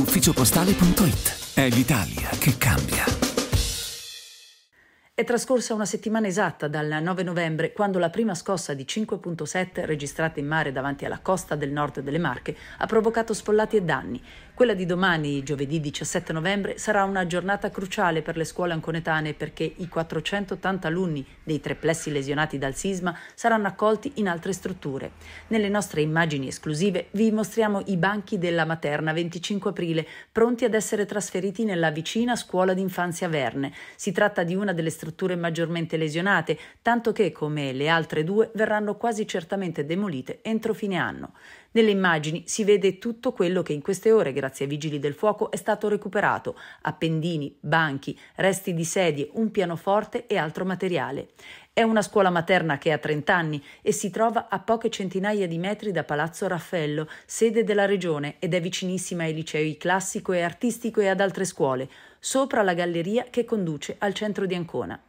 ufficiopostale.it. È l'Italia che cambia. È trascorsa una settimana esatta dal 9 novembre, quando la prima scossa di 5.7 registrata in mare davanti alla costa del nord delle Marche ha provocato sfollati e danni. Quella di domani, giovedì 17 novembre, sarà una giornata cruciale per le scuole anconetane perché i 480 alunni dei tre plessi lesionati dal sisma saranno accolti in altre strutture. Nelle nostre immagini esclusive vi mostriamo i banchi della materna 25 aprile, pronti ad essere trasferiti nella vicina scuola d'infanzia Verne. Si tratta di una delle strutture maggiormente lesionate, tanto che, come le altre due, verranno quasi certamente demolite entro fine anno. Nelle immagini si vede tutto quello che in queste ore, grazie grazie ai vigili del fuoco, è stato recuperato appendini, banchi, resti di sedie, un pianoforte e altro materiale. È una scuola materna che ha 30 anni e si trova a poche centinaia di metri da Palazzo Raffaello, sede della regione, ed è vicinissima ai licei classico e artistico e ad altre scuole, sopra la galleria che conduce al centro di Ancona.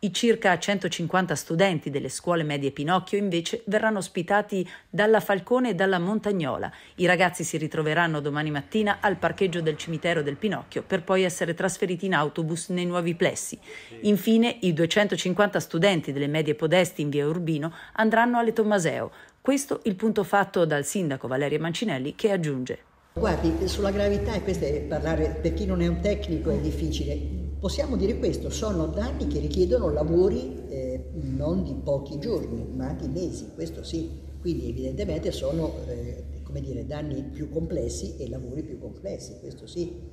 I circa 150 studenti delle scuole medie Pinocchio invece verranno ospitati dalla Falcone e dalla Montagnola. I ragazzi si ritroveranno domani mattina al parcheggio del cimitero del Pinocchio per poi essere trasferiti in autobus nei nuovi plessi. Infine i 250 studenti delle medie Podesti in via Urbino andranno alle Tommaseo. Questo il punto fatto dal sindaco Valerio Mancinelli che aggiunge. Guardi, sulla gravità, e questo è parlare per chi non è un tecnico è difficile Possiamo dire questo, sono danni che richiedono lavori eh, non di pochi giorni, ma di mesi, questo sì. Quindi evidentemente sono eh, dire, danni più complessi e lavori più complessi, questo sì.